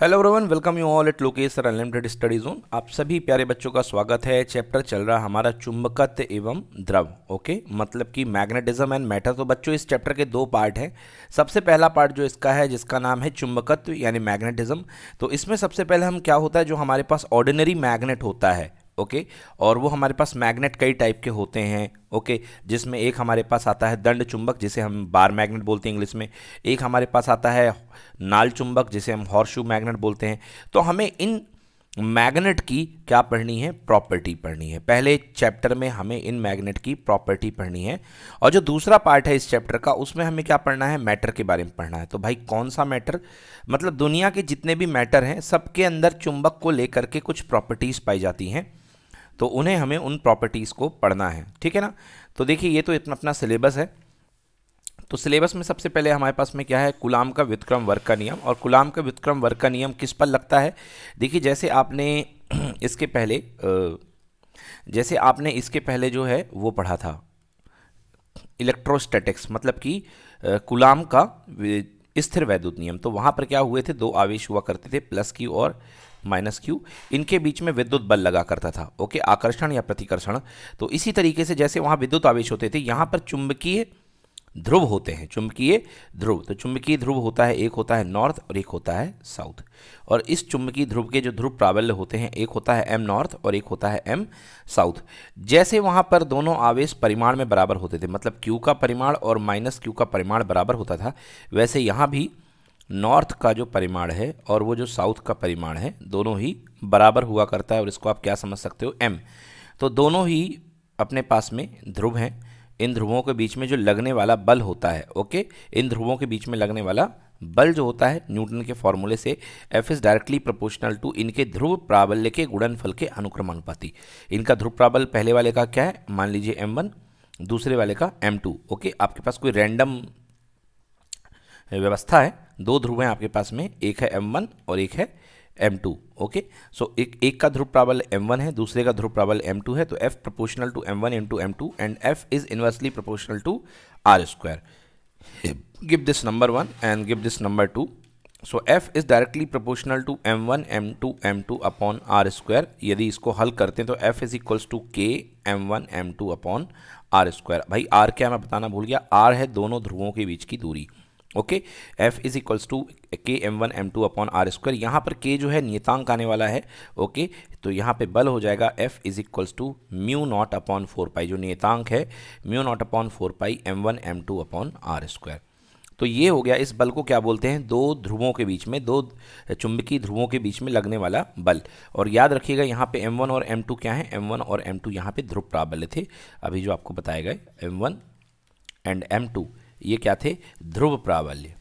Hello रोवन welcome you all at Lokesh sir unlimited study zone आप सभी प्यारे बच्चों का स्वागत है चैप्टर चल रहा हमारा चुंबकत्व एवं द्रव ओके मतलब कि मैग्नेटिज्म एंड मैटर तो बच्चों इस चैप्टर के दो पार्ट हैं सबसे पहला पार्ट जो इसका है जिसका नाम है चुंबकत्व यानी मैग्नेटिज्म तो इसमें सबसे पहले हम क्या होता है जो हमारे पास ऑर्डिनरी मैग्नेट होता है ओके और वो हमारे पास मैग्नेट कई टाइप के होते हैं ओके जिसमें एक हमारे पास आता है दंड चुंबक जिसे हम बार मैग्नेट बोलते हैं इंग्लिश में एक हमारे पास आता है नाल चुंबक जिसे हम हॉर्शू मैग्नेट बोलते हैं तो हमें इन मैग्नेट की क्या पढ़नी है प्रॉपर्टी पढ़नी है पहले चैप्टर में हमें इन मैग्नेट की प्रॉपर्टी पढ़नी है और जो दूसरा पार्ट है इस चैप्टर का उसमें हमें क्या पढ़ना है मैटर के बारे में पढ़ना है तो भाई कौन सा मैटर मतलब दुनिया के जितने भी मैटर हैं सबके अंदर चुंबक को लेकर के कुछ प्रॉपर्टीज़ पाई जाती हैं तो उन्हें हमें उन प्रॉपर्टीज़ को पढ़ना है ठीक है ना तो देखिए ये तो इतना अपना सिलेबस है तो सिलेबस में सबसे पहले हमारे पास में क्या है गुलाम का व्युतक्रम वर्ग का नियम और गुलाम का व्युतक्रम वर्ग का नियम किस पर लगता है देखिए जैसे आपने इसके पहले जैसे आपने इसके पहले जो है वो पढ़ा था इलेक्ट्रोस्टैटिक्स मतलब कि कुलाम का स्थिर वैद्युत नियम तो वहाँ पर क्या हुए थे दो आवेश हुआ करते थे प्लस की और माइनस क्यू इनके बीच में विद्युत बल लगा करता था ओके आकर्षण या प्रतिकर्षण तो इसी तरीके से जैसे वहाँ विद्युत आवेश होते थे यहाँ पर चुंबकीय ध्रुव होते हैं चुंबकीय ध्रुव तो चुंबकीय ध्रुव होता है एक होता है नॉर्थ और एक होता है साउथ और इस चुंबकीय ध्रुव के जो ध्रुव प्राबल्य होते हैं एक होता है एम नॉर्थ और एक होता है एम साउथ जैसे वहाँ पर दोनों आवेश परिमाण में बराबर होते थे मतलब क्यू का परिमाण और माइनस क्यू का परिमाण बराबर होता था वैसे यहाँ भी नॉर्थ का जो परिमाण है और वो जो साउथ का परिमाण है दोनों ही बराबर हुआ करता है और इसको आप क्या समझ सकते हो एम तो दोनों ही अपने पास में ध्रुव हैं इन ध्रुवों के बीच में जो लगने वाला बल होता है ओके इन ध्रुवों के बीच में लगने वाला बल जो होता है न्यूटन के फॉर्मूले से F is directly proportional to इनके ध्रुव प्राबल्य के गुणनफल के अनुक्रमानुपाति इनका ध्रुव प्राबल पहले वाले का क्या है मान लीजिए एम वन दूसरे वाले का एम टू ओके आपके पास कोई रैंडम व्यवस्था है दो ध्रुव हैं आपके पास में एक है एम और एक है एम टू ओके सो एक एक का ध्रुव प्राबल एम वन है दूसरे का ध्रुव प्रबल एम टू है तो F proportional to M one into M two and F is inversely proportional to R square give this number one and give this number two so F is directly proportional to M one M two M two upon R square यदि इसको हल करते हैं तो F is equals to K M one M two upon R square भाई R क्या मैं बताना भूल गया आर है दोनों ध्रुवों के बीच की दूरी okay F is equals to K M one M two upon R square यहाँ पर के जो है नियतांक आने वाला है ओके तो यहाँ पे बल हो जाएगा F is equals to mu not upon four pi जो नियतांक है mu not upon four pi M one M two upon R square तो ये हो गया इस बल को क्या बोलते हैं दो ध्रुवों के बीच में दो चुंबकीय ध्रुवों के बीच में लगने वाला बल और याद रखिएगा यहाँ पे M1 और M2 क्या है M1 और M2 यहाँ पे ध्रुव प्राबल्य थे अभी जो आपको बताए गए M1 एंड M2 ये क्या थे ध्रुव प्राबल्य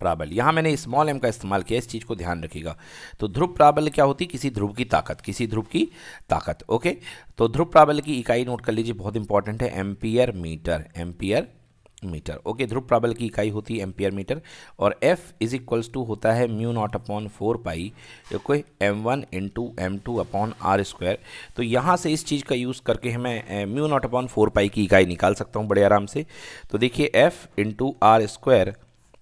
प्राबल यहाँ मैंने स्मॉल एम का इस्तेमाल किया इस चीज़ को ध्यान रखिएगा तो ध्रुव प्राबल्य क्या होती किसी ध्रुव की ताकत किसी ध्रुव की ताकत ओके तो ध्रुव प्राबल्य की इकाई नोट कर लीजिए बहुत इंपॉर्टेंट है ampere metre ampere metre okay ध्रुव प्राबल की इकाई होती है एम्पियर मीटर और एफ इज इक्वल्स टू होता है mu not upon four pi okay M one into M two upon R square तो यहाँ से इस चीज़ का यूज़ करके मैं mu not upon four pi की इकाई निकाल सकता हूँ बड़े आराम से तो देखिए F into R square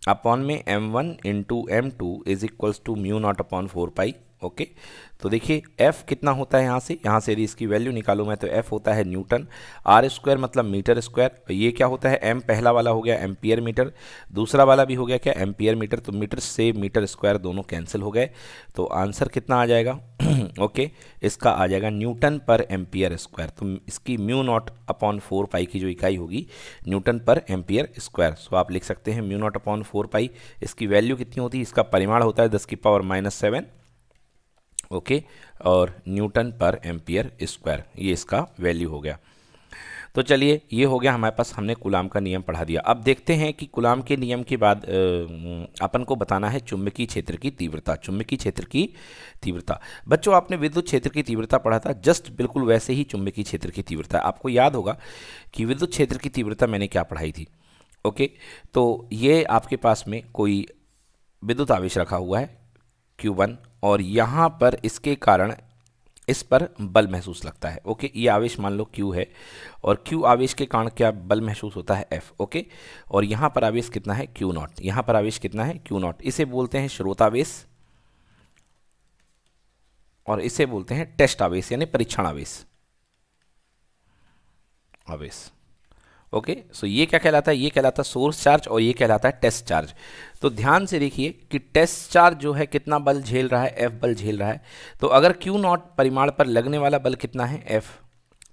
upon में M one into M two is equals to mu not upon four pi okay तो देखिए एफ कितना होता है यहाँ से यहाँ से यदि इसकी वैल्यू निकालू मैं तो एफ होता है न्यूटन आर स्क्वायर मतलब मीटर स्क्वायर तो ये क्या होता है एम पहला वाला हो गया एम्पियर मीटर दूसरा वाला भी हो गया क्या एम्पियर मीटर तो मीटर से मीटर स्क्वायर दोनों कैंसिल हो गए तो आंसर कितना आ जाएगा ओके इसका आ जाएगा न्यूटन पर एम्पियर स्क्वायर तो इसकी mu not upon four pi की जो इकाई होगी न्यूटन पर एम्पियर स्क्वायर सो आप लिख सकते हैं mu not upon four pi इसकी वैल्यू कितनी होती है इसका परिमाण होता है दस की पावर माइनस सेवन ओके और न्यूटन पर एम्पियर स्क्वायर ये इसका वैल्यू हो गया तो चलिए ये हो गया हमारे पास हमने गुलाम का नियम पढ़ा दिया अब देखते हैं कि गुलाम के नियम के बाद अपन को बताना है चुंबकीय क्षेत्र की तीव्रता चुंबकीय क्षेत्र की तीव्रता बच्चों आपने विद्युत क्षेत्र की तीव्रता पढ़ा था जस्ट बिल्कुल वैसे ही चुंबकीय क्षेत्र की तीव्रता आपको याद होगा कि विद्युत क्षेत्र की तीव्रता मैंने क्या पढ़ाई थी ओके तो ये आपके पास में कोई विद्युत आवेश रखा हुआ है Q1 और यहाँ पर इसके कारण इस पर बल महसूस लगता है ओके ये आवेश मान लो Q है और Q आवेश के कारण क्या बल महसूस होता है F ओके और यहाँ पर आवेश कितना है Q0, नॉट यहाँ पर आवेश कितना है Q0, नॉट इसे बोलते हैं श्रोतावेश और इसे बोलते हैं टेस्ट आवेश यानी परीक्षण आवेश आवेश ओके सो ये क्या कहलाता है ये कहलाता है सोर्स चार्ज और ये कहलाता है टेस्ट चार्ज तो ध्यान से देखिए कि टेस्ट चार्ज जो है कितना बल झेल रहा है एफ बल झेल रहा है तो अगर क्यू नॉट परिमाण पर लगने वाला बल कितना है एफ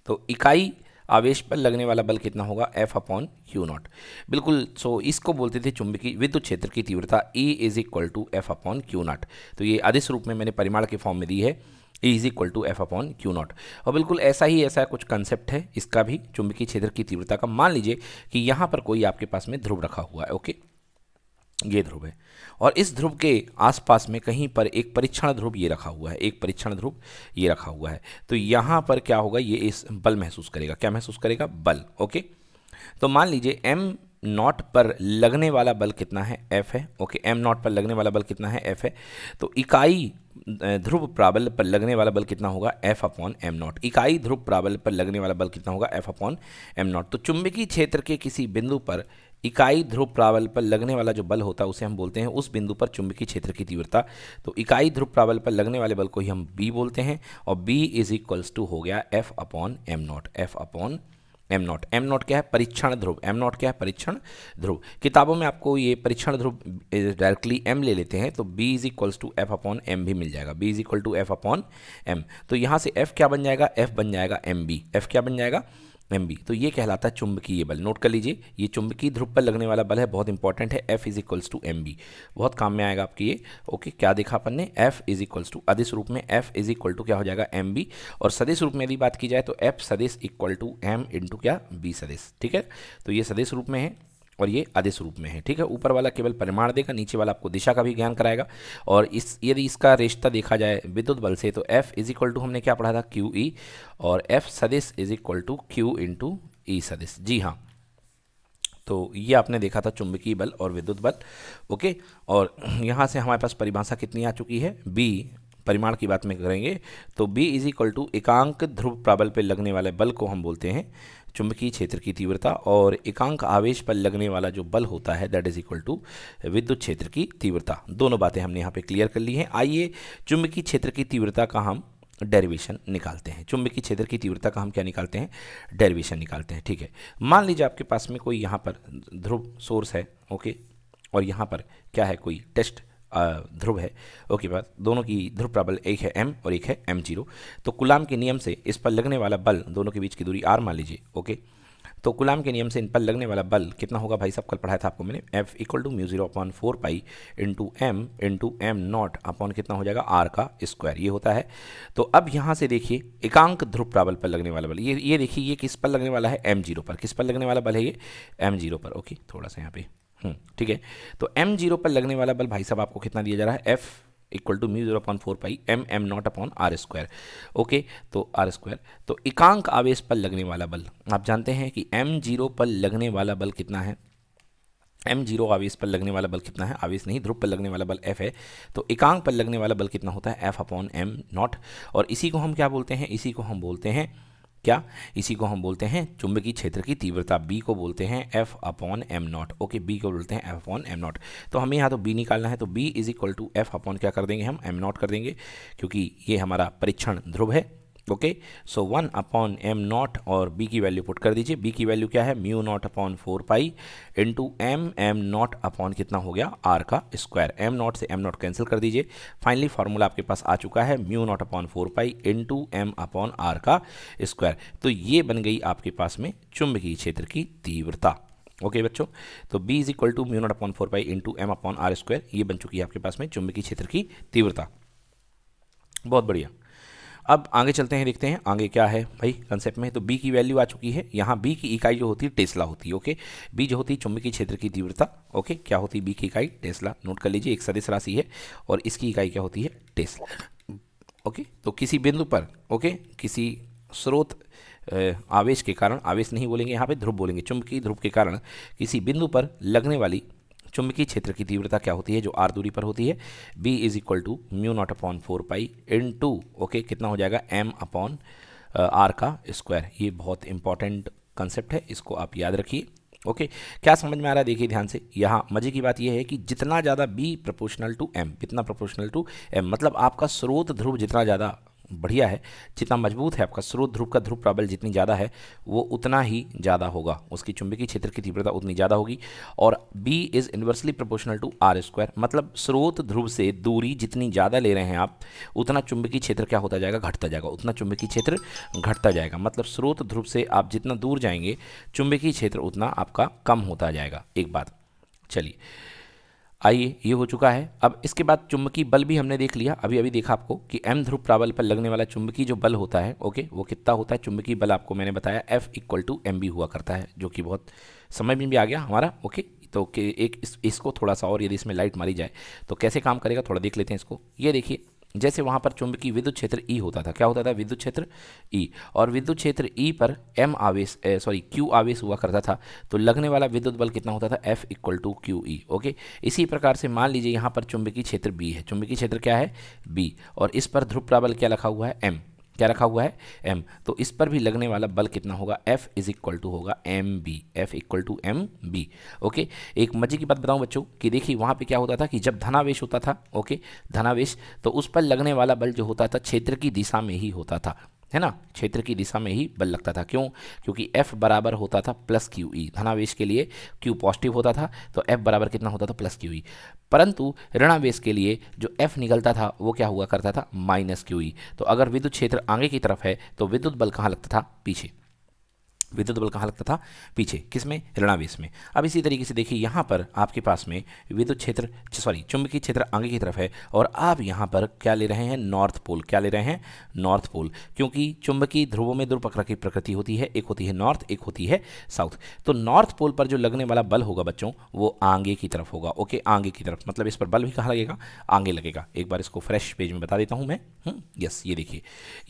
तो इकाई आवेश पर लगने वाला बल कितना होगा एफ अपॉन क्यू नॉट बिल्कुल सो इसको बोलते थे चुंबकीय विद्युत क्षेत्र की तीव्रता E is equal to F upon Q not तो ये आदेश रूप में मैंने परिमाण के फॉर्म में दी है A is equal to F upon Q not और बिल्कुल ऐसा ही ऐसा कुछ कंसेप्ट है इसका भी चुंबकीय क्षेत्र की तीव्रता का मान लीजिए कि यहाँ पर कोई आपके पास में ध्रुव रखा हुआ है ओके ये ध्रुव है और इस ध्रुव के आसपास में कहीं पर एक परीक्षण ध्रुव ये रखा हुआ है एक परीक्षण ध्रुव ये रखा हुआ है तो यहाँ पर क्या होगा ये इस बल महसूस करेगा क्या महसूस करेगा बल ओके तो मान लीजिए एम नॉट पर लगने वाला बल कितना है एफ है ओके एम नॉट पर लगने वाला बल कितना है एफ है तो इकाई ध्रुव प्राबल पर लगने वाला बल कितना होगा एफ अपॉन एम नॉट इकाई ध्रुव प्राबल पर लगने वाला बल कितना होगा एफ अपॉन एम नॉट तो चुंबकीय क्षेत्र के किसी बिंदु पर इकाई ध्रुव प्रावल पर लगने वाला जो बल होता है उसे हम बोलते हैं उस बिंदु पर चुंबकीय क्षेत्र की तीव्रता तो इकाई ध्रुव प्राबल पर लगने वाले बल को ही हम बी बोलते हैं और बी इज इक्वल्स टू हो गया F upon M not F upon M not M not क्या है परीक्षण ध्रुव एम नॉट क्या है परीक्षण ध्रुव किताबों में आपको ये परीक्षण ध्रुव डायरेक्टली एम ले लेते हैं तो B is equals to F upon M भी मिल जाएगा B is equal to F upon M तो यहाँ से एफ क्या बन जाएगा एफ बन जाएगा एम बी एफ क्या बन जाएगा एम बी तो ये कहलाता है चुंबकीय बल नोट कर लीजिए ये चुंबकीय ध्रुव पर लगने वाला बल है बहुत इंपॉर्टेंट है F is equals to M B बहुत काम में आएगा आपके ये ओके क्या देखा अपन ने एफ इज इक्वल्स टू अदिश रूप में एफ इज इक्वल टू क्या हो जाएगा एम बी और सदिश रूप में यदि बात की जाए तो एफ सदिश इक्वल टू एम इंटू क्या बी सदिश ठीक है तो ये सदिश रूप में है और ये आदेश रूप में है ठीक है ऊपर वाला केवल परिमाण देगा नीचे वाला आपको दिशा का भी ज्ञान कराएगा और इस यदि इसका रिश्ता देखा जाए विद्युत बल से तो एफ इज इक्वल टू हमने क्या पढ़ा था क्यू ई e, और एफ सदिश is equal to Q to E सदिश जी हाँ तो ये आपने देखा था चुंबकीय बल और विद्युत बल ओके और यहाँ से हमारे पास परिभाषा कितनी आ चुकी है बी परिमाण की बात में करेंगे तो बी इज इक्वल टू एकांक ध्रुव प्राबल पे लगने वाले बल को हम बोलते हैं चुंबकीय क्षेत्र की तीव्रता और एकांक आवेश पर लगने वाला जो बल होता है दैट इज इक्वल टू विद्युत क्षेत्र की तीव्रता दोनों बातें हमने यहाँ पे क्लियर कर ली हैं आइए चुंबकीय क्षेत्र की तीव्रता का हम डेरिवेशन निकालते हैं चुंबकीय क्षेत्र की तीव्रता का हम क्या निकालते हैं डेरिवेशन निकालते हैं ठीक है मान लीजिए आपके पास में कोई यहाँ पर ध्रुव सोर्स है ओके और यहाँ पर क्या है कोई टेस्ट ध्रुव है ओके बात दोनों की ध्रुव प्राबल एक है एम और एक है एम जीरो तो कुलाम के नियम से इस पर लगने वाला बल दोनों के बीच की दूरी आर मान लीजिए ओके तो कुलाम के नियम से इन पर लगने वाला बल कितना होगा भाई सब कल पढ़ाया था आपको मैंने F equal to mu zero upon four pi into M into M not upon कितना हो जाएगा आर का स्क्वायर ये होता है तो अब यहाँ से देखिए एकांक ध्रुव प्राबल पर लगने वाला बल ये ये देखिए ये किस पर लगने वाला है एम जीरो पर किस पर लगने वाला बल है ये एम जीरो पर ओके थोड़ा सा यहाँ पे हम्म, ठीक है तो एम जीरो पर लगने वाला बल भाई साहब आपको कितना दिया जा रहा है F equal to mu zero upon four pi M M not upon R square okay तो आर स्क्वायर तो एकांक आवेश पर लगने वाला बल आप जानते हैं कि एम जीरो पर लगने वाला बल कितना है एम जीरो आवेश पर लगने वाला बल कितना है आवेश नहीं ध्रुव पर लगने वाला बल एफ है तो एकांक पर लगने वाला बल कितना होता है एफ अपॉन एम नॉट और इसी को हम क्या बोलते हैं इसी को हम बोलते हैं क्या इसी को हम बोलते हैं चुंबकीय क्षेत्र की तीव्रता बी को बोलते हैं F upon M not okay B को बोलते हैं एफ अपॉन एम नॉट तो हमें यहाँ तो बी निकालना है तो B is equal to F upon क्या कर देंगे हम एम नॉट कर देंगे क्योंकि ये हमारा परीक्षण ध्रुव है okay so one upon M not और बी की वैल्यू पुट कर दीजिए बी की वैल्यू क्या है mu not upon four pi into M M not upon कितना हो गया आर का स्क्वायर एम नॉट से एम नॉट कैंसिल कर दीजिए फाइनली फार्मूला आपके पास आ चुका है mu not upon four pi into M upon R का स्क्वायर तो ये बन गई आपके पास में चुंबकीय क्षेत्र की तीव्रता ओके okay, बच्चों तो B is equal to mu not upon four pi into M upon R square ये बन चुकी है आपके पास में चुंबकीय क्षेत्र की तीव्रता बहुत बढ़िया अब आगे चलते हैं देखते हैं आगे क्या है भाई कंसेप्ट में तो बी की वैल्यू आ चुकी है यहाँ बी की इकाई जो होती है टेस्ला होती है ओके बी जो होती है चुंबकीय क्षेत्र की तीव्रता ओके क्या होती है बी की इकाई टेस्ला नोट कर लीजिए एक सदिश राशि है और इसकी इकाई क्या होती है टेस्ला ओके तो किसी बिंदु पर ओके किसी स्रोत आवेश के कारण आवेश नहीं बोलेंगे यहाँ पे ध्रुव बोलेंगे चुंबकीय ध्रुव के कारण किसी बिंदु पर लगने वाली चुंबकीय क्षेत्र की तीव्रता क्या होती है जो आर दूरी पर होती है B is equal to mu not upon four pi into okay कितना हो जाएगा एम अपॉन आर का स्क्वायर ये बहुत इंपॉर्टेंट कंसेप्ट है इसको आप याद रखिए ओके okay, क्या समझ में आ रहा है देखिए ध्यान से यहाँ मजे की बात यह है कि जितना ज़्यादा बी प्रपोर्शनल टू एम कितना प्रपोर्शनल टू एम मतलब आपका स्रोत ध्रुव जितना ज़्यादा बढ़िया है जितना मजबूत है आपका स्रोत ध्रुव का ध्रुव प्राबल जितनी ज़्यादा है वो उतना ही ज़्यादा होगा उसकी चुंबकीय क्षेत्र की तीव्रता उतनी ज़्यादा होगी और B is inversely proportional to R square मतलब स्रोत ध्रुव से दूरी जितनी ज़्यादा ले रहे हैं आप उतना चुंबकीय क्षेत्र क्या होता जाएगा घटता जाएगा उतना चुंबकीय क्षेत्र घटता जाएगा मतलब स्रोत ध्रुव से आप जितना दूर जाएंगे चुंबकीय क्षेत्र उतना आपका कम होता जाएगा एक बात चलिए आइए ये हो चुका है अब इसके बाद चुंबकीय बल भी हमने देख लिया अभी अभी देखा आपको कि एम ध्रुव प्रावल पर लगने वाला चुंबकीय जो बल होता है ओके वो कितना होता है चुंबकीय बल आपको मैंने बताया F equal to M B हुआ करता है जो कि बहुत समय में भी आ गया हमारा ओके तो कि एक इस, इसको थोड़ा सा और यदि इसमें लाइट मारी जाए तो कैसे काम करेगा थोड़ा देख लेते हैं इसको ये देखिए जैसे वहाँ पर चुंबकीय विद्युत क्षेत्र ई e होता था क्या होता था विद्युत क्षेत्र ई e। और विद्युत क्षेत्र ई e पर एम आवेश सॉरी क्यू आवेश हुआ करता था तो लगने वाला विद्युत बल कितना होता था F equal to Q E okay इसी प्रकार से मान लीजिए यहाँ पर चुंबकीय क्षेत्र बी है चुंबकीय क्षेत्र क्या है बी और इस पर ध्रुव प्राबल क्या लिखा हुआ है एम क्या रखा हुआ है m तो इस पर भी लगने वाला बल कितना होगा f इज इक्वल टू होगा M B F equal to M B okay एक मजे की बात बताऊं बच्चों कि देखिए वहाँ पे क्या होता था कि जब धनावेश होता था ओके धनावेश तो उस पर लगने वाला बल जो होता था क्षेत्र की दिशा में ही होता था है ना क्षेत्र की दिशा में ही बल लगता था क्यों क्योंकि एफ बराबर होता था प्लस क्यू ई धनावेश के लिए क्यू पॉजिटिव होता था तो एफ बराबर कितना होता था प्लस क्यू ई परंतु ऋणावेश के लिए जो एफ निकलता था वो क्या हुआ करता था माइनस क्यू ई तो अगर विद्युत क्षेत्र आगे की तरफ है तो विद्युत बल कहाँ लगता था पीछे विद्युत बल कहाँ लगता था पीछे किस में ऋणावेश में अब इसी तरीके से देखिए यहाँ पर आपके पास में विद्युत क्षेत्र सॉरी चुंबकीय क्षेत्र आगे की तरफ है और आप यहाँ पर क्या ले रहे हैं नॉर्थ पोल क्या ले रहे हैं नॉर्थ पोल क्योंकि चुंबकीय ध्रुवों में दो प्रकार की प्रकृति होती है एक होती है नॉर्थ एक होती है साउथ तो नॉर्थ पोल पर जो लगने वाला बल होगा बच्चों वो आगे की तरफ होगा ओके आगे की तरफ मतलब इस पर बल भी कहाँ लगेगा आगे लगेगा एक बार इसको फ्रेश पेज में बता देता हूँ मैं यस हम्म, ये देखिए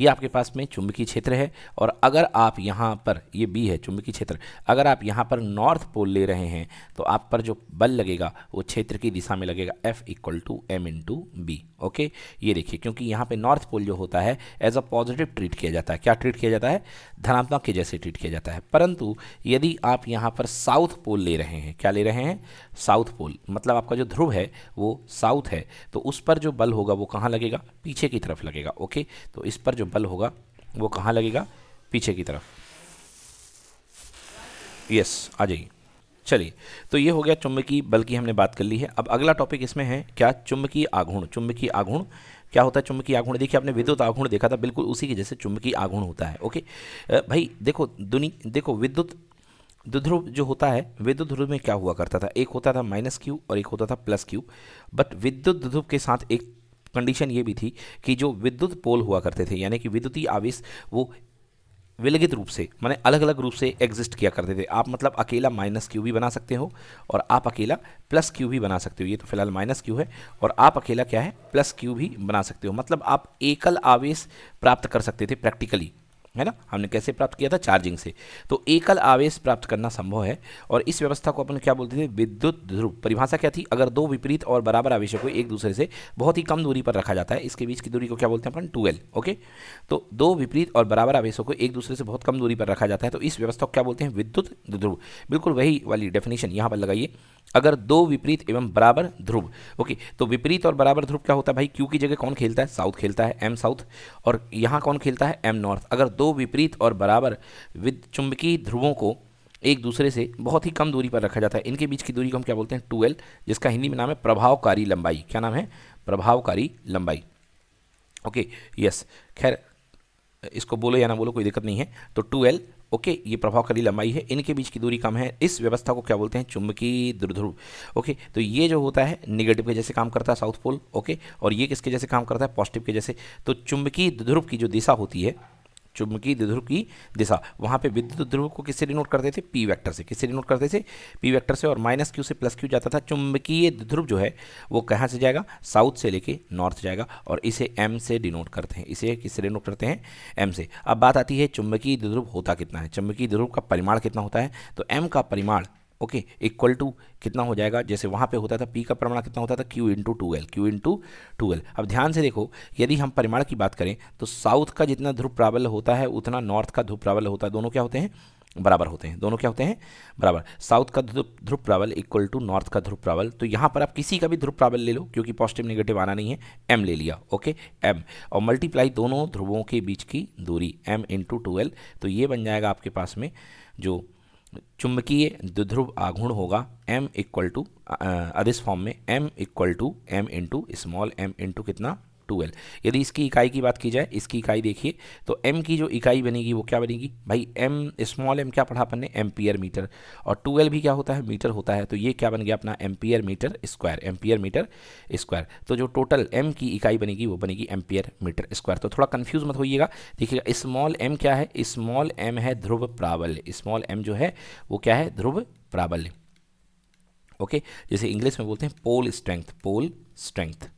ये आपके पास में चुंबकीय क्षेत्र है और अगर आप यहाँ पर ये बी है चुंबकीय क्षेत्र अगर आप यहाँ पर नॉर्थ पोल ले रहे हैं तो आप पर जो बल लगेगा वो क्षेत्र की दिशा में लगेगा F equal to M into B okay ये देखिए क्योंकि यहाँ पे नॉर्थ पोल जो होता है एज अ पॉजिटिव ट्रीट किया जाता है क्या ट्रीट किया जाता है धनात्मक के जैसे ट्रीट किया जाता है परंतु यदि आप यहाँ पर साउथ पोल ले रहे हैं क्या ले रहे हैं साउथ पोल मतलब आपका जो ध्रुव है वो साउथ है तो उस पर जो बल होगा वो कहाँ लगेगा पीछे की तरफ लगेगा ओके तो इस पर जो बल होगा वो कहाँ लगेगा पीछे की तरफ यस आ जाइए चलिए तो ये हो गया चुंबकीय बल की हमने बात कर ली है अब अगला टॉपिक इसमें है क्या चुंबकीय आघूर्ण चुंबकीय आघूर्ण क्या होता है चुंबकीय आघूर्ण देखिए आपने विद्युत आघूर्ण देखा था बिल्कुल उसी की जैसे चुंबकीय आघूर्ण होता है ओके भाई देखो दुनी देखो विद्युत ध्रुव जो होता है विद्युत ध्रुव में क्या हुआ करता था एक होता था माइनस क्यू और एक होता था प्लस क्यू बट विद्युत ध्रुव के साथ एक कंडीशन ये भी थी कि जो विद्युत पोल हुआ करते थे यानी कि विद्युतीय आवेश वो विलगित रूप से माने अलग अलग रूप से एग्जिस्ट किया करते थे आप मतलब अकेला माइनस क्यू भी बना सकते हो और आप अकेला प्लस क्यू भी बना सकते हो ये तो फिलहाल माइनस क्यू है और आप अकेला क्या है प्लस क्यू भी बना सकते हो मतलब आप एकल आवेश प्राप्त कर सकते थे प्रैक्टिकली है ना हमने कैसे प्राप्त किया था चार्जिंग से तो एकल आवेश प्राप्त करना संभव है और इस व्यवस्था को अपन क्या बोलते थे विद्युत ध्रुव परिभाषा क्या थी अगर दो विपरीत और बराबर आवेशों को एक दूसरे से बहुत ही कम दूरी पर रखा जाता है इसके बीच की दूरी को क्या बोलते हैं अपन टूएल ओके तो दो विपरीत और बराबर आवेशों को एक दूसरे से बहुत कम दूरी पर रखा जाता है तो इस व्यवस्था को क्या बोलते हैं विद्युत ध्रुव बिल्कुल वही वाली डेफिनेशन यहाँ पर लगाइए अगर दो विपरीत एवं बराबर ध्रुव ओके तो विपरीत और बराबर ध्रुव क्या होता है भाई क्यू की जगह कौन खेलता है साउथ खेलता है एम साउथ और यहाँ कौन खेलता है एम नॉर्थ अगर दो विपरीत और बराबर विद चुंबकीय ध्रुवों को एक दूसरे से बहुत ही कम दूरी पर रखा जाता है इनके बीच की दूरी को हम क्या बोलते हैं टूएल जिसका हिंदी में नाम है प्रभावकारी लंबाई क्या नाम है प्रभावकारी लंबाई ओके यस खैर इसको बोलो या ना बोलो कोई दिक्कत नहीं है तो टूएल ओके ये प्रभावकारी लंबाई है इनके बीच की दूरी कम है इस व्यवस्था को क्या बोलते हैं चुंबकीय दुर्ध्रुव ओके तो ये जो होता है निगेटिव के जैसे काम करता है साउथ पोल ओके और ये किसके जैसे काम करता है पॉजिटिव के जैसे तो चुंबकीय दुध्रुव की जो दिशा होती है चुंबकीय ध्रुव की दिशा वहाँ पे विद्युत ध्रुव को किससे डिनोट करते थे पी वेक्टर से किससे डिनोट करते थे पी वेक्टर से और माइनस क्यू से प्लस क्यू जाता था चुंबकीय ध्रुव जो है वो कहाँ से जाएगा साउथ से लेके नॉर्थ जाएगा और इसे एम से डिनोट करते हैं इसे किससे डिनोट करते हैं एम से अब बात आती है चुंबकीय ध्रुव होता कितना है चुंबकीय ध्रुव का परिमाण कितना होता है तो एम का परिमाण ओके इक्वल टू कितना हो जाएगा जैसे वहाँ पे होता था पी का परिमाण कितना होता था Q into two L Q into two L अब ध्यान से देखो यदि हम परिमाण की बात करें तो साउथ का जितना ध्रुव प्राबल्य होता है उतना नॉर्थ का ध्रुव प्राबल्य होता है दोनों क्या होते हैं बराबर होते हैं दोनों क्या होते हैं बराबर साउथ का ध्रुव प्रावल इक्वल टू नॉर्थ का ध्रुव प्रावल तो यहाँ पर आप किसी का भी ध्रुव प्रावल ले लो क्योंकि पॉजिटिव नेगेटिव आना नहीं है एम ले लिया ओके एम और मल्टीप्लाई दोनों ध्रुवों के बीच की दूरी एम इंटू टू एल तो ये बन जाएगा आपके पास में जो चुंबकीय द्विध्रुव आघूर्ण होगा m इक्वल टू अदिस फॉर्म में m equal to M into small m into कितना ट्वेल्व यदि इसकी इकाई की बात की जाए इसकी इकाई देखिए तो एम की जो इकाई बनेगी वो क्या बनेगी भाई एम स्मॉल एम क्या पढ़ा अपन ने एम्पियर मीटर और ट्वेल्व भी क्या होता है मीटर होता है तो ये क्या बन गया अपना ampere metre square ampere metre square तो जो टोटल एम की इकाई बनेगी वो बनेगी एम्पियर मीटर स्क्वायर तो थोड़ा कन्फ्यूज मत होइएगा देखिएगा स्मॉल एम क्या है स्मॉल एम है ध्रुव प्राबल्य स्मॉल एम जो है वो क्या है ध्रुव प्राबल्य ओके okay? जैसे इंग्लिश में बोलते हैं pole strength pole strength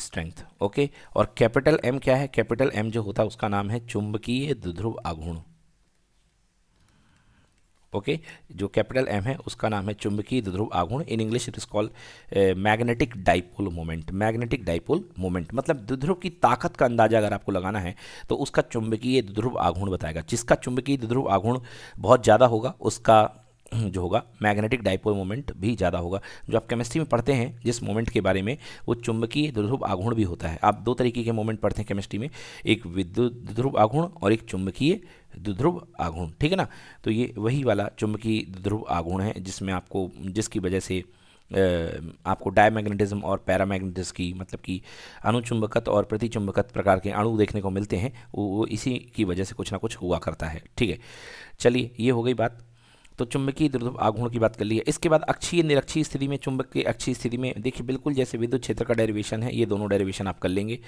strength okay और कैपिटल एम क्या है कैपिटल एम जो होता है उसका नाम है चुंबकीय दुध्रुव आघूर्ण ओके जो कैपिटल एम है उसका नाम है चुंबकीय दुध्रुव आघूर्ण in English it is called magnetic dipole moment magnetic dipole moment मतलब दुध्रुव की ताकत का अंदाजा अगर आपको लगाना है तो उसका चुंबकीय दुध्रुव आघूर्ण बताएगा जिसका चुंबकीय दुध्रुव आघूर्ण बहुत ज़्यादा होगा उसका जो होगा मैग्नेटिक डाइपोल मोमेंट भी ज़्यादा होगा जो आप केमिस्ट्री में पढ़ते हैं जिस मोमेंट के बारे में वो चुंबकीय ध्रुव आघूर्ण भी होता है आप दो तरीके के मोमेंट पढ़ते हैं केमिस्ट्री में एक विद्युत ध्रुव आघूर्ण और एक चुंबकीय ध्रुव आघूर्ण ठीक है ना तो ये वही वाला चुंबकीय ध्रुव आघूर्ण है जिसमें आपको जिसकी वजह से आपको डायमैग्नेटिज्म और पैरामैग्नेटिज्म की मतलब कि अनुचुंबकत और प्रतिचुंबकत प्रकार के अणु देखने को मिलते हैं वो इसी की वजह से कुछ ना कुछ हुआ करता है ठीक है चलिए ये हो गई बात तो चुंबकीय द्रुव आघूर्ण की बात कर ली है इसके बाद अक्षीय निरक्षीय स्थिति में चुंबक की अक्षीय स्थिति में देखिए बिल्कुल जैसे विद्युत क्षेत्र का डेरिवेशन है ये दोनों डेरिवेशन आप कर लेंगे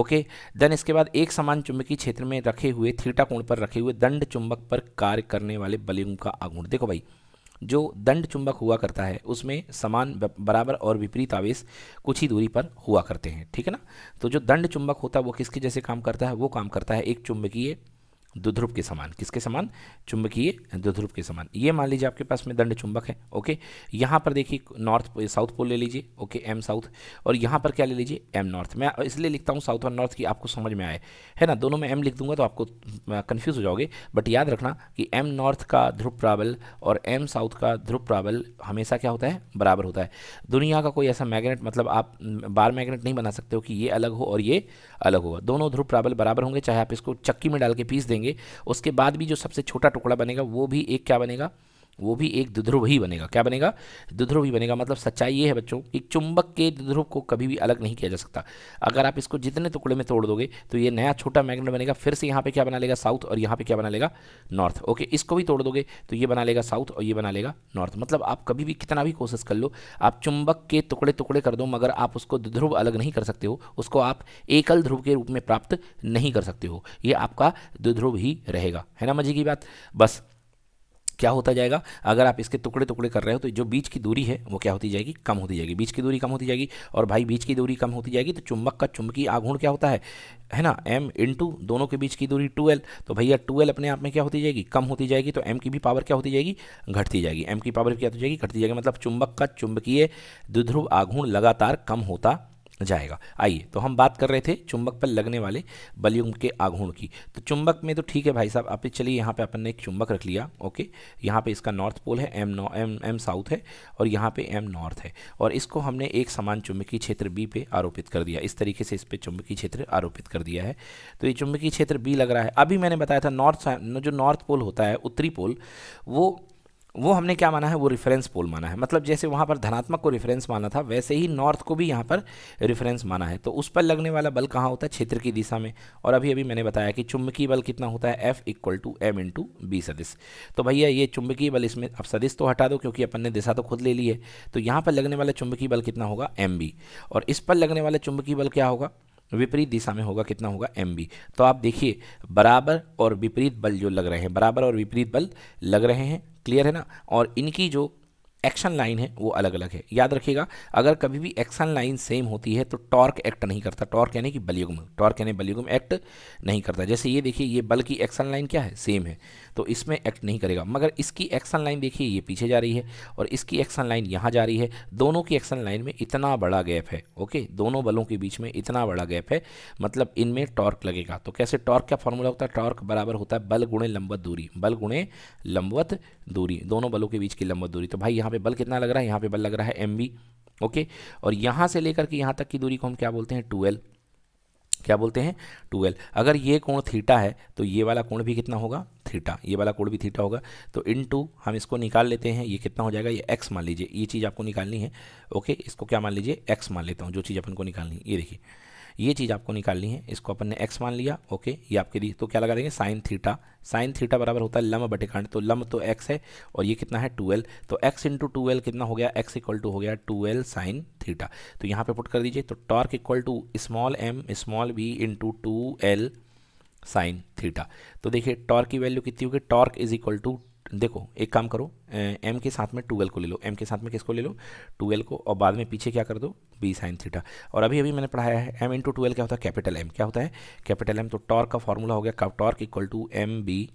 ओके देन इसके बाद एक समान चुंबकीय क्षेत्र में रखे हुए थीटा कोण पर रखे हुए दंड चुंबक पर कार्य करने वाले बलिंग का आघूर्ण देखो भाई जो दंड चुंबक हुआ करता है उसमें समान बराबर और विपरीत आवेश कुछ ही दूरी पर हुआ करते हैं ठीक है ना तो जो दंड चुंबक होता है वो किसके जैसे काम करता है वो काम करता है एक चुंबकीय दुध्रुप के समान किसके समान चुंबकीय दुध्रुप के समान ये मान लीजिए आपके पास में दंड चुंबक है ओके यहाँ पर देखिए नॉर्थ साउथ पोल ले लीजिए ओके एम साउथ और यहाँ पर क्या ले लीजिए एम नॉर्थ मैं इसलिए लिखता हूँ साउथ और नॉर्थ की आपको समझ में आए है ना दोनों में एम लिख दूंगा तो आपको कन्फ्यूज़ हो जाओगे बट याद रखना कि एम नॉर्थ का ध्रुव प्रावल और एम साउथ का ध्रुव प्रावल हमेशा क्या होता है बराबर होता है दुनिया का कोई ऐसा मैग्नेट मतलब आप बार मैगनेट नहीं बना सकते हो कि ये अलग हो और ये अलग होगा दोनों ध्रुव प्रावल बराबर होंगे चाहे आप इसको चक्की में डाल के पीस देंगे लेंगे उसके बाद भी जो सबसे छोटा टुकड़ा बनेगा वो भी एक क्या बनेगा वो भी एक दुध्रुव ही बनेगा क्या बनेगा दुध्रुव ही बनेगा मतलब सच्चाई ये है बच्चों कि चुंबक के दुध्रुव को कभी भी अलग नहीं किया जा सकता अगर आप इसको जितने टुकड़े में तोड़ दोगे तो ये नया छोटा मैग्नेट बनेगा फिर से यहाँ पे क्या बना लेगा साउथ और यहाँ पे क्या बना लेगा नॉर्थ ओके इसको भी तोड़ दोगे तो ये बना लेगा साउथ और ये बना लेगा नॉर्थ मतलब आप कभी भी कितना भी कोशिश कर लो आप चुंबक के टुकड़े टुकड़े कर दो मगर आप उसको दुध्रुव अलग नहीं कर सकते हो उसको आप एकल ध्रुव के रूप में प्राप्त नहीं कर सकते हो ये आपका दुध्रुव ही रहेगा है ना मजे की बात बस क्या होता जाएगा अगर आप इसके टुकड़े टुकड़े कर रहे हो तो जो बीच की दूरी है वो क्या होती जाएगी कम होती जाएगी बीच की दूरी कम होती जाएगी और भाई बीच की दूरी कम होती जाएगी तो चुंबक का चुंबकीय आघूर्ण क्या होता है है ना m इंटू दोनों के बीच की दूरी 2l तो भैया 2l अपने आप में क्या होती जाएगी कम होती जाएगी तो m की भी पावर क्या होती जाएगी घटती जाएगी m की पावर क्या होती जाएगी घटती जाएगी मतलब चुंबक का चुंबकीय द्विध्रुव आघूर्ण लगातार कम होता जाएगा आइए तो हम बात कर रहे थे चुंबक पर लगने वाले बलियुम के आघूर्ण की तो चुंबक में तो ठीक है भाई साहब आप चलिए यहाँ पे अपन ने एक चुंबक रख लिया ओके यहाँ पे इसका नॉर्थ पोल है एम नॉ एम एम साउथ है और यहाँ पे एम नॉर्थ है और इसको हमने एक समान चुंबकीय क्षेत्र बी पे आरोपित कर दिया इस तरीके से इस पर चुंबकीय क्षेत्र आरोपित कर दिया है तो ये चुंबकीय क्षेत्र बी लग रहा है अभी मैंने बताया था नॉर्थ जो नॉर्थ पोल होता है उत्तरी पोल वो वो हमने क्या माना है वो रेफरेंस पोल माना है मतलब जैसे वहाँ पर धनात्मक को रेफरेंस माना था वैसे ही नॉर्थ को भी यहाँ पर रेफरेंस माना है तो उस पर लगने वाला बल कहाँ होता है क्षेत्र की दिशा में और अभी अभी मैंने बताया कि चुंबकीय बल कितना होता है F equal to M into B सदिश तो भैया ये चुंबकीय बल इसमें अब सदिश तो हटा दो क्योंकि अपन ने दिशा तो खुद ले ली है तो यहाँ पर लगने वाला चुंबकीय बल कितना होगा एम बी और इस पर लगने वाला चुंबकीय बल क्या होगा विपरीत दिशा में होगा कितना होगा एम बी तो आप देखिए बराबर और विपरीत बल जो लग रहे हैं बराबर और विपरीत बल लग रहे हैं क्लियर है ना और इनकी जो एक्शन लाइन है वो अलग अलग है याद रखिएगा अगर कभी भी एक्शन लाइन सेम होती है तो टॉर्क एक्ट नहीं करता टॉर्क यानी कि बलियुग्म टॉर्क यानी बलियुग्म एक्ट नहीं करता जैसे ये देखिए ये बल की एक्शन लाइन क्या है सेम है तो इसमें एक्ट नहीं करेगा मगर इसकी एक्शन लाइन देखिए ये पीछे जा रही है और इसकी एक्शन लाइन यहाँ जा रही है दोनों की एक्शन लाइन में इतना बड़ा गैप है ओके दोनों बलों के बीच में इतना बड़ा गैप है मतलब इनमें टॉर्क लगेगा तो कैसे टॉर्क का फॉर्मूला होता है टॉर्क बराबर होता है बल गुणे लंबत दूरी बल गुणे लंबत दूरी दोनों बलों के बीच की लंबत दूरी तो भाई यहाँ पे बल कितना लग रहा है यहाँ पे बल लग रहा है एम ओके और यहाँ से लेकर के यहाँ तक की दूरी को हम क्या बोलते हैं टूएल्व क्या बोलते हैं टूएल्व अगर ये कोण थीटा है तो ये वाला कोण भी कितना होगा थीटा ये वाला कोण भी थीटा होगा तो इन टू हम इसको निकाल लेते हैं ये कितना हो जाएगा ये एक्स मान लीजिए ये चीज़ आपको निकालनी है ओके इसको क्या मान लीजिए एक्स मान लेता हूँ जो चीज़ अपन को निकालनी है ये देखिए ये चीज़ आपको निकालनी है इसको अपन ने एक्स मान लिया ओके ये आपके लिए तो क्या लगा देंगे साइन थीटा साइन थीटा बराबर होता है लम्ब बटेखंड तो लम्ब तो एक्स है और ये कितना है टूएल तो एक्स इंटू टूएल कितना हो गया एक्स इक्वल टू हो गया टूएल साइन थीटा तो यहाँ पे पुट कर दीजिए तो torque equal to small M small B into two L sine theta तो देखिए टॉर्क की वैल्यू कितनी होगी टॉर्क इज इक्वल टू देखो एक काम करो एम के साथ में टूवेल्व को ले लो एम के साथ में किसको ले लो टूवेल्व को और बाद में पीछे क्या कर दो बी साइन थीटा और अभी अभी मैंने पढ़ाया है एम इंटू टूएल क्या होता है कैपिटल एम क्या होता है कैपिटल एम तो टॉर्क का फॉर्मूला हो गया torque equal to M B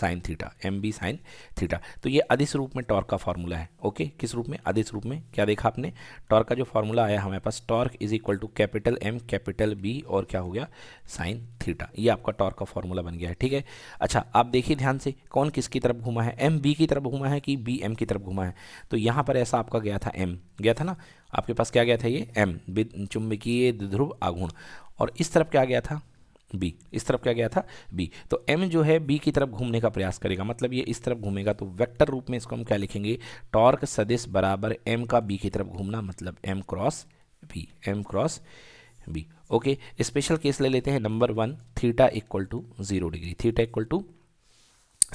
sine theta M B sine theta तो ये अधिस रूप में टॉर्क का फॉर्मूला है ओके किस रूप में अधिस रूप में क्या देखा आपने टॉर्क का जो फॉर्मूला आया हमारे पास torque is equal to capital M capital B और क्या हो गया साइन थीटा ये आपका टॉर्क का फॉर्मूला बन गया है ठीक है अच्छा आप देखिए ध्यान से कौन किसकी तरफ घूमा है एम बी की तरफ घूमा है कि बी एम की तरफ घूमा है तो यहाँ पर ऐसा आपका गया था एम गया था ना आपके पास क्या गया था ये एम चुंबकीय ध्रुव आघूर्ण और इस तरफ क्या गया था बी इस तरफ क्या गया था बी तो एम जो है बी की तरफ घूमने का प्रयास करेगा मतलब ये इस तरफ घूमेगा तो वेक्टर रूप में इसको हम क्या लिखेंगे टॉर्क सदिश बराबर एम का बी की तरफ घूमना मतलब M cross B M cross B okay special case ले लेते हैं number one theta equal to zero degree theta equal to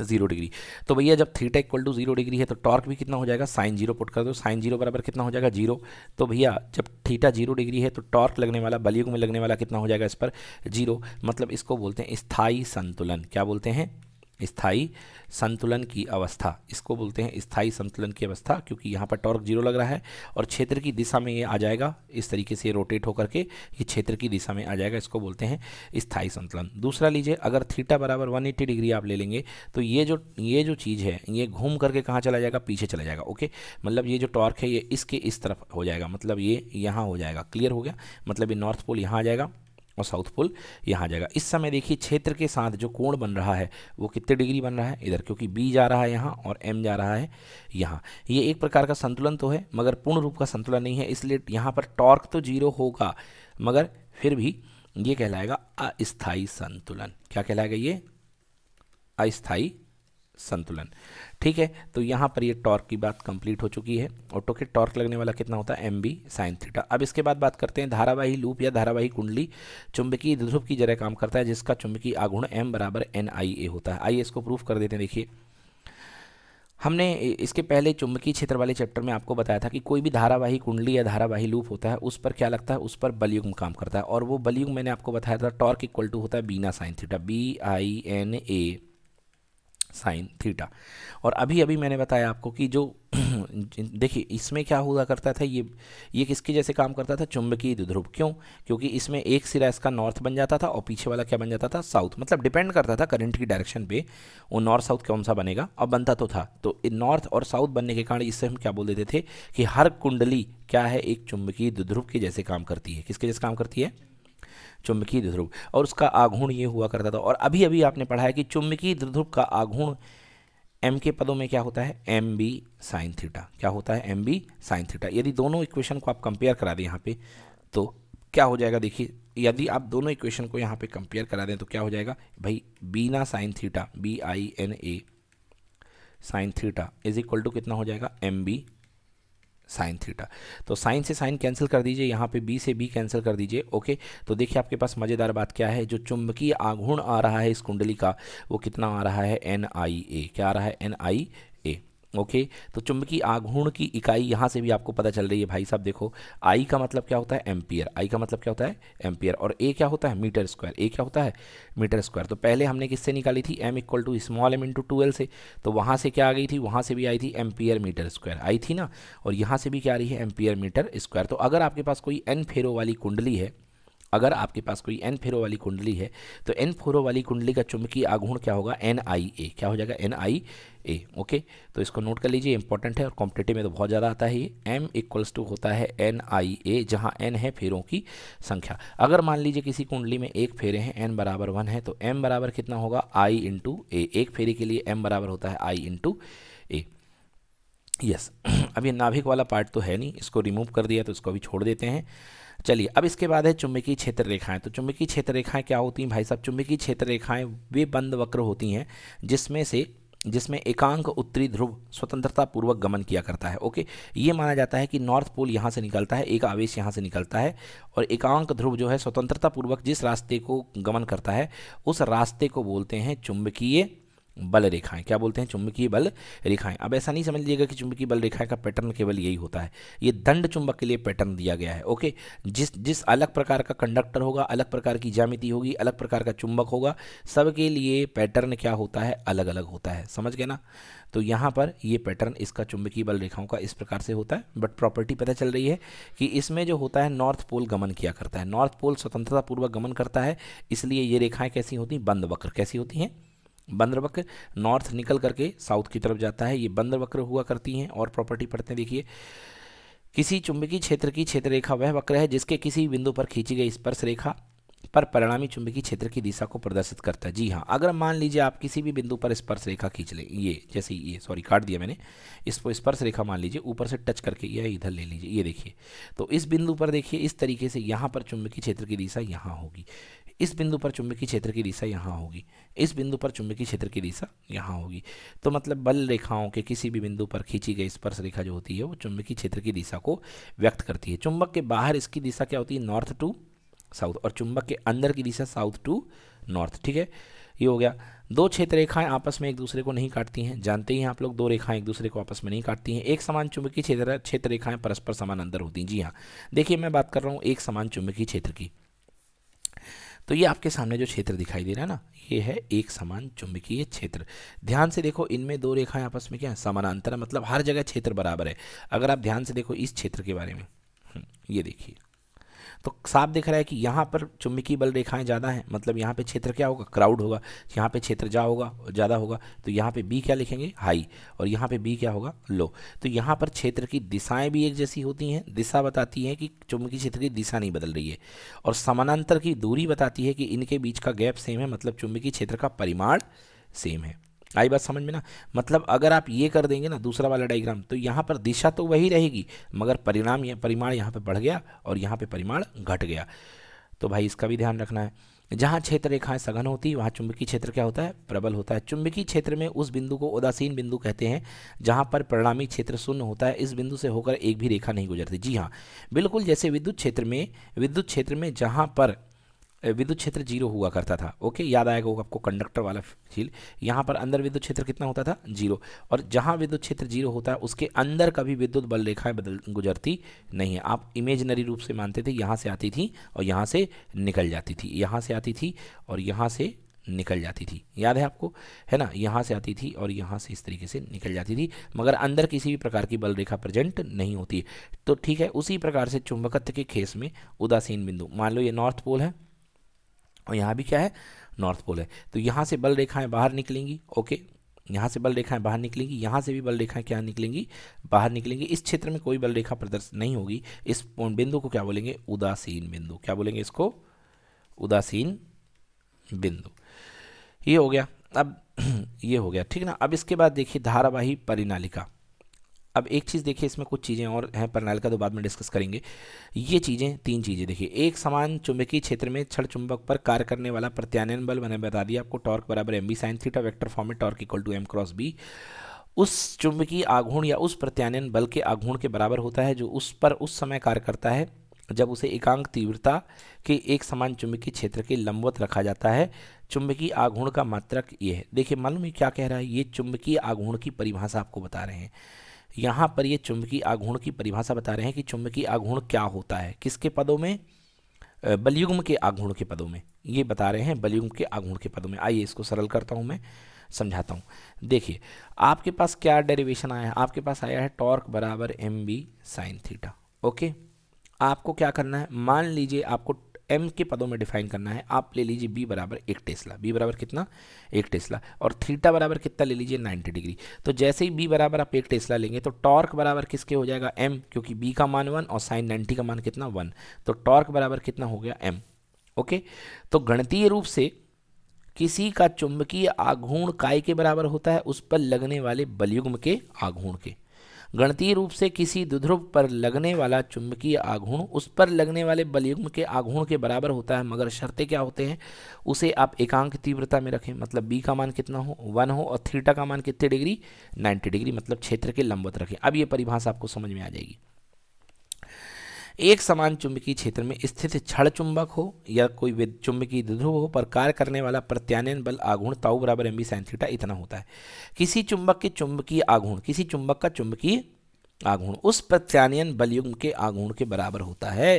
zero degree तो भैया जब theta equal to zero degree है तो टॉर्क भी कितना हो जाएगा साइन जीरो पुट कर दो साइन जीरो बराबर कितना हो जाएगा जीरो तो भैया जब थीटा जीरो डिग्री है तो टॉर्क लगने वाला बलियुग में लगने वाला कितना हो जाएगा इस पर जीरो मतलब इसको बोलते हैं स्थाई संतुलन क्या बोलते हैं स्थाई संतुलन की अवस्था इसको बोलते हैं स्थाई संतुलन की अवस्था क्योंकि यहाँ पर टॉर्क जीरो लग रहा है और क्षेत्र की दिशा में ये आ जाएगा इस तरीके से रोटेट होकर के ये क्षेत्र की दिशा में आ जाएगा इसको बोलते हैं स्थाई संतुलन दूसरा लीजिए अगर थीटा बराबर 180 डिग्री आप ले लेंगे तो ये जो ये जो चीज़ है ये घूम करके कहाँ चला जाएगा पीछे चला जाएगा ओके मतलब ये जो टॉर्क है ये इसके इस तरफ हो जाएगा मतलब ये यहाँ हो जाएगा क्लियर हो गया मतलब ये नॉर्थ पोल यहाँ आ जाएगा और साउथ पोल यहाँ आ जाएगा इस समय देखिए क्षेत्र के साथ जो कोण बन रहा है वो कितने डिग्री बन रहा है इधर क्योंकि बी जा रहा है यहाँ और एम जा रहा है यहाँ ये एक प्रकार का संतुलन तो है मगर पूर्ण रूप का संतुलन नहीं है इसलिए यहाँ पर टॉर्क तो जीरो होगा मगर फिर भी ये कहलाएगा अस्थाई संतुलन क्या कहलाएगा ये अस्थाई संतुलन ठीक है तो यहाँ पर ये टॉर्क की बात कंप्लीट हो चुकी है ऑटो के टॉर्क लगने वाला कितना होता है एम बी साइन थीटा अब इसके बाद बात करते हैं धारावाही लूप या धारावाही कुंडली चुंबकीय ध्रुव की जगह काम करता है जिसका चुंबकीय आगुण एम बराबर एन आई ए होता है आइए इसको प्रूफ कर देते हैं देखिए हमने इसके पहले चुंबकीय क्षेत्र वाले चैप्टर में आपको बताया था कि कोई भी धारावाही कुंडली या धारावाही लूप होता है उस पर क्या लगता है उस पर बलयुग्म काम करता है और वो बलयुग मैंने आपको बताया था टॉर्क इक्वल टू होता है BINA sine theta B I N A sine theta और अभी अभी मैंने बताया आपको कि जो देखिए इसमें क्या हुआ करता था ये ये किसके जैसे काम करता था चुंबकीय ध्रुव क्यों क्योंकि इसमें एक सिरा इसका नॉर्थ बन जाता था और पीछे वाला क्या बन जाता था साउथ मतलब डिपेंड करता था करंट की डायरेक्शन पे वो नॉर्थ साउथ कौन सा बनेगा और बनता तो था तो नॉर्थ और साउथ बनने के कारण इससे हम क्या बोल देते थे कि हर कुंडली क्या है एक चुंबकीय ध्रुव के जैसे काम करती है किसके जैसे काम करती है चुंबकीय ध्रुव और उसका आघूर्ण ये हुआ करता था और अभी अभी आपने पढ़ा है कि चुंबकीय ध्रुव का आघूर्ण एम के पदों में क्या होता है एम बी साइन थीटा क्या होता है एम बी साइन थीटा यदि दोनों इक्वेशन को आप कंपेयर करा दें यहाँ पे तो क्या हो जाएगा देखिए यदि आप दोनों इक्वेशन को यहाँ पे कंपेयर करा दें तो क्या हो जाएगा भाई BINA sine theta B I N A sine theta is equal to कितना हो जाएगा एम बी साइन थीटा तो साइन से साइन कैंसिल कर दीजिए यहाँ पे बी से बी कैंसिल कर दीजिए ओके तो देखिए आपके पास मज़ेदार बात क्या है जो चुंबकीय आघूर्ण आ रहा है इस कुंडली का वो कितना आ रहा है एन आई ए क्या आ रहा है एन आई ओके तो चुंबकीय आघूर्ण की इकाई यहाँ से भी आपको पता चल रही है भाई साहब देखो आई का मतलब क्या होता है एम्पियर आई का मतलब क्या होता है एम्पियर और ए क्या होता है मीटर स्क्वायर ए क्या होता है मीटर स्क्वायर तो पहले हमने किससे निकाली थी M equal to small M into twelve से तो वहाँ से क्या आ गई थी वहाँ से भी आई थी एम्पियर मीटर स्क्वायर आई थी ना और यहाँ से भी क्या आ रही है एम्पियर मीटर स्क्वायर तो अगर आपके पास कोई एन फेरो वाली कुंडली है अगर आपके पास कोई एन फेरो वाली कुंडली है तो एन फेरो वाली कुंडली का चुंबकीय आघूर्ण क्या होगा एन आई ए क्या हो जाएगा एन आई ए ओके तो इसको नोट कर लीजिए इंपॉर्टेंट है और कॉम्पिटेटिव में तो बहुत ज़्यादा आता है ये एम इक्वल्स टू होता है एन आई ए जहाँ एन है फेरों की संख्या अगर मान लीजिए किसी कुंडली में एक फेरे हैं एन बराबर वन है तो एम बराबर कितना होगा आई इंटू ए एक फेरे के लिए एम बराबर होता है आई इंटू ए यस अब ये नाभिक वाला पार्ट तो है नहीं इसको रिमूव कर दिया तो इसको अभी छोड़ देते हैं चलिए अब इसके बाद है चुंबकीय क्षेत्र रेखाएं तो चुंबकीय क्षेत्र रेखाएं क्या होती हैं भाई साहब चुंबकीय क्षेत्र रेखाएं वे बंद वक्र होती हैं जिसमें से जिसमें एकांक उत्तरी ध्रुव स्वतंत्रता पूर्वक गमन किया करता है ओके ये माना जाता है कि नॉर्थ पोल यहाँ से निकलता है एक आवेश यहाँ से निकलता है और एकांक ध्रुव जो है स्वतंत्रता पूर्वक जिस रास्ते को गमन करता है उस रास्ते को बोलते हैं चुंबकीय बल रेखाएं क्या बोलते हैं चुंबकीय बल रेखाएं अब ऐसा नहीं समझ लीजिएगा कि चुंबकीय बल रेखाएं का पैटर्न केवल यही होता है ये दंड चुंबक के लिए पैटर्न दिया गया है ओके जिस जिस अलग प्रकार का कंडक्टर होगा अलग प्रकार की जामिति होगी अलग प्रकार का चुंबक होगा सबके लिए पैटर्न क्या होता है अलग अलग होता है समझ गए ना तो यहाँ पर ये पैटर्न इसका चुंबकीय बल रेखाओं का इस प्रकार से होता है बट प्रॉपर्टी पता चल रही है कि इसमें जो होता है नॉर्थ पोल गमन किया करता है नॉर्थ पोल स्वतंत्रता पूर्वक गमन करता है इसलिए ये रेखाएं कैसी होती बंद वक्र कैसी होती हैं बंदर वक्र नॉर्थ निकल करके साउथ की तरफ जाता है ये बंदर वक्र हुआ करती हैं और प्रॉपर्टी पढ़ते हैं देखिए किसी चुंबकीय क्षेत्र की क्षेत्र रेखा वह वक्र है जिसके किसी बिंदु पर खींची गई स्पर्श रेखा पर परिणामी चुंबकीय क्षेत्र की दिशा को प्रदर्शित करता है जी हाँ अगर मान लीजिए आप किसी भी बिंदु पर स्पर्श रेखा खींच लें ये जैसे ये सॉरी काट दिया मैंने इसको स्पर्श रेखा मान लीजिए ऊपर से टच करके या इधर ले लीजिए ये देखिए तो इस बिंदु पर देखिए इस तरीके से यहाँ पर चुंबकीय क्षेत्र की दिशा यहाँ होगी इस बिंदु पर चुंबकीय क्षेत्र की दिशा यहाँ होगी इस बिंदु पर चुंबकीय क्षेत्र की दिशा यहाँ होगी तो मतलब बल रेखाओं के किसी भी बिंदु पर खींची गई स्पर्श रेखा जो होती है वो चुंबकीय क्षेत्र की दिशा को व्यक्त करती है चुंबक के बाहर इसकी दिशा क्या होती है नॉर्थ टू साउथ और चुंबक के अंदर की दिशा साउथ टू नॉर्थ ठीक है ये हो गया दो क्षेत्र रेखाएं आपस में एक दूसरे को नहीं काटती हैं जानते ही हैं आप लोग दो रेखाएं एक दूसरे को आपस में नहीं काटती हैं एक समान चुंबकीय क्षेत्र क्षेत्र रेखाएं परस्पर समान अंदर होती हैं जी हाँ देखिए मैं बात कर रहा हूँ एक समान चुंबकीय क्षेत्र की तो ये आपके सामने जो क्षेत्र दिखाई दे रहा है ना ये है एक समान चुंबकीय क्षेत्र ध्यान से देखो इनमें दो रेखाएं आपस में क्या है समानांतर मतलब हर जगह क्षेत्र बराबर है अगर आप ध्यान से देखो इस क्षेत्र के बारे में हम्म, ये देखिए तो साफ दिख रहा है कि यहाँ पर चुम्बकीय बल रेखाएं ज़्यादा हैं मतलब यहाँ पे क्षेत्र क्या होगा क्राउड होगा यहाँ पे क्षेत्र जा होगा ज़्यादा होगा तो यहाँ पे बी क्या लिखेंगे हाई और यहाँ पे बी क्या होगा लो तो यहाँ पर क्षेत्र की दिशाएं भी एक जैसी होती हैं दिशा बताती है कि चुम्बकीय क्षेत्र की दिशा नहीं बदल रही है और समानांतर की दूरी बताती है कि इनके बीच का गैप सेम है मतलब चुम्बकीय क्षेत्र का परिमाण सेम है आई बात समझ में ना मतलब अगर आप ये कर देंगे ना दूसरा वाला डायग्राम तो यहाँ पर दिशा तो वही रहेगी मगर परिणाम या परिमाण यहाँ पर बढ़ गया और यहाँ पर परिमाण घट गया तो भाई इसका भी ध्यान रखना है जहाँ क्षेत्र रेखाएं सघन होती वहाँ चुंबकीय क्षेत्र क्या होता है प्रबल होता है चुंबकीय क्षेत्र में उस बिंदु को उदासीन बिंदु कहते हैं जहाँ पर परिणामी क्षेत्र शून्य होता है इस बिंदु से होकर एक भी रेखा नहीं गुजरती जी हाँ बिल्कुल जैसे विद्युत क्षेत्र में विद्युत क्षेत्र में जहाँ पर विद्युत क्षेत्र जीरो हुआ करता था ओके याद आएगा आपको कंडक्टर वाला झील यहाँ पर अंदर विद्युत क्षेत्र कितना होता था जीरो और जहाँ विद्युत क्षेत्र जीरो होता है उसके अंदर कभी विद्युत बल रेखाएं बदल गुजरती नहीं है आप इमेजनरी रूप से मानते थे यहाँ से आती थी और यहाँ से निकल जाती थी यहाँ से आती थी और यहाँ से निकल जाती थी याद है आपको है ना यहाँ से आती थी और यहाँ से इस तरीके से निकल जाती थी मगर अंदर किसी भी प्रकार की बल रेखा प्रेजेंट नहीं होती तो ठीक है उसी प्रकार से चुंबकत्व के खेस में उदासीन बिंदु मान लो ये नॉर्थ पोल है और यहाँ भी क्या है नॉर्थ पोल है तो यहाँ से बल रेखाएं बाहर निकलेंगी ओके यहाँ से बल रेखाएं बाहर निकलेंगी यहाँ से भी बल रेखाएं क्या निकलेंगी बाहर निकलेंगी इस क्षेत्र में कोई बल रेखा प्रदर्शित नहीं होगी इस बिंदु को क्या बोलेंगे उदासीन बिंदु क्या बोलेंगे इसको उदासीन बिंदु ये हो गया अब ये हो गया ठीक ना अब इसके बाद देखिए धारावाही परिनालिका अब एक चीज़ देखिए इसमें कुछ चीज़ें और हैं प्रणाली का तो बाद में डिस्कस करेंगे ये चीज़ें तीन चीज़ें देखिए एक समान चुंबकीय क्षेत्र में छड़ चुंबक पर कार्य करने वाला प्रत्यानयन बल मैंने बता दिया आपको टॉर्क बराबर M B sine theta vector form में torque equal to M cross B उस चुंबकीय आघूर्ण या उस प्रत्यानयन बल के आघूर्ण के बराबर होता है जो उस पर उस समय कार्य करता है जब उसे एकांक तीव्रता के एक समान चुंबकीय क्षेत्र के लंबवत रखा जाता है चुंबकीय आघूर्ण का मात्रक ये है देखिए मालूम है क्या कह रहा है ये चुंबकीय आघूर्ण की परिभाषा आपको बता रहे हैं यहाँ पर ये चुंबकीय आघूर्ण की परिभाषा बता रहे हैं कि चुंबकीय आघूर्ण क्या होता है किसके पदों में बलयुग्म के आघूर्ण के पदों में ये बता रहे हैं बलयुग्म के आघूर्ण के पदों में आइए इसको सरल करता हूँ मैं समझाता हूँ देखिए आपके पास क्या डेरिवेशन आया है आपके पास आया है टॉर्क बराबर M B sine theta okay आपको क्या करना है मान लीजिए आपको एम के पदों में डिफाइन करना है आप ले लीजिए बी बराबर एक टेस्ला बी बराबर कितना एक टेस्ला और थीटा बराबर कितना ले लीजिए 90 डिग्री तो जैसे ही बी बराबर आप एक टेस्ला लेंगे तो टॉर्क बराबर किसके हो जाएगा एम क्योंकि बी का मान वन और साइन नाइन्टी का मान कितना वन तो टॉर्क बराबर कितना हो गया एम ओके तो गणतीय रूप से किसी का चुंबकीय आघूर्ण काय के बराबर होता है उस पर लगने वाले बलयुग्म के आघूर्ण के गणतीय रूप से किसी दुध्रुव पर लगने वाला चुंबकीय आघूर्ण उस पर लगने वाले बलयुग्म के आघूर्ण के बराबर होता है मगर शर्तें क्या होते हैं उसे आप एकांक तीव्रता में रखें मतलब बी का मान कितना हो वन हो और थीटा का मान कितने डिग्री नाइन्टी डिग्री मतलब क्षेत्र के लंबत रखें अब ये परिभाषा आपको समझ में आ जाएगी एक समान चुंबकीय क्षेत्र में स्थित छड़ चुंबक हो या कोई चुंबकीय ध्रुव हो पर कार्य करने वाला प्रत्यानयन बल आघूर्ण ताऊ बराबर एम बी साइन थीटा इतना होता है किसी चुंबक के चुंबकीय आघूर्ण किसी चुंबक का चुंबकीय आघूर्ण उस प्रत्यानयन बलयुग्म के आघूर्ण के बराबर होता है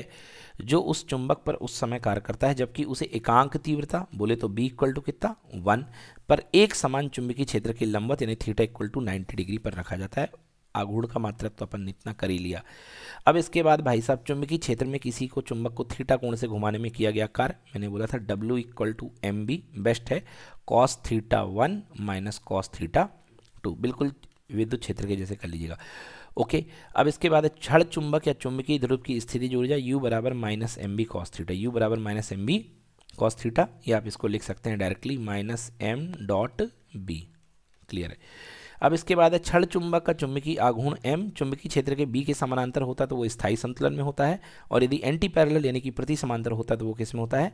जो उस चुंबक पर उस समय कार्य करता है जबकि उसे एकांक तीव्रता बोले तो बी इक्वल टू कितना वन पर एक समान चुंबकीय क्षेत्र के लंबवत यानी theta equal to ninety degree पर रखा जाता है आगूढ़ का मात्रत्व तो अपन ने इतना कर ही लिया अब इसके बाद भाई साहब चुंबकीय क्षेत्र में किसी को चुंबक को थीटा कोण से घुमाने में किया गया कार्य मैंने बोला था W equal to M B बेस्ट है cos theta one minus cos theta two बिल्कुल विद्युत क्षेत्र के जैसे कर लीजिएगा ओके अब इसके बाद छड़ चुंबक या चुंबकीय ध्रुव की स्थिति जुड़ जाए यू बराबर minus M B cos theta U बराबर minus M B cos theta या आप इसको लिख सकते हैं directly minus M dot B clear है अब इसके बाद है छड़ चुंबक का चुंबकीय आघूर्ण एम चुंबकीय क्षेत्र के बी के समानांतर होता तो वो स्थायी संतुलन में होता है और यदि एंटी पैरल यानी कि प्रति समांतर होता तो वो किस में होता है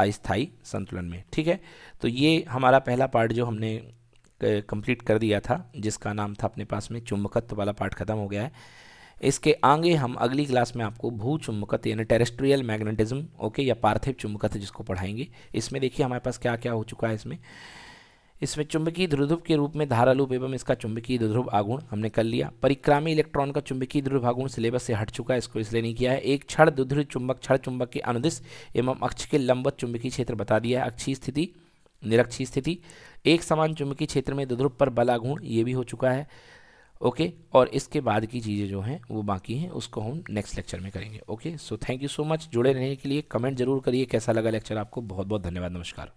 अस्थायी संतुलन में ठीक है तो ये हमारा पहला पार्ट जो हमने कंप्लीट कर दिया था जिसका नाम था अपने पास में चुंबकत्व वाला पार्ट खत्म हो गया है इसके आगे हम अगली क्लास में आपको भू चुंबकत्व यानी टेरेस्ट्रियल मैग्नेटिज्म ओके या पार्थिव चुंबकत्व जिसको पढ़ाएंगे इसमें देखिए हमारे पास क्या क्या हो चुका है इसमें इसमें चुंबकीय ध्रुव के रूप में धारालूप एवं इसका चुंबकीय ध्रुव आगुण हमने कर लिया परिक्रामी इलेक्ट्रॉन का चुंबकीय ध्रुव आगुण सिलेबस से हट चुका है इसको इसलिए नहीं किया है एक क्षण दुध्रुव चुंबक क्षण चुंबक के अनुदिश एवं अक्ष के लंबवत चुंबकीय क्षेत्र बता दिया है अक्षीय स्थिति निरक्षीय स्थिति एक समान चुंबकीय क्षेत्र में दुध्रुव पर बलागुण ये भी हो चुका है ओके और इसके बाद की चीज़ें जो हैं वो बाकी हैं उसको हम नेक्स्ट लेक्चर में करेंगे okay so thank you so much जुड़े रहने के लिए कमेंट जरूर करिए कैसा लगा लेक्चर आपको बहुत बहुत धन्यवाद नमस्कार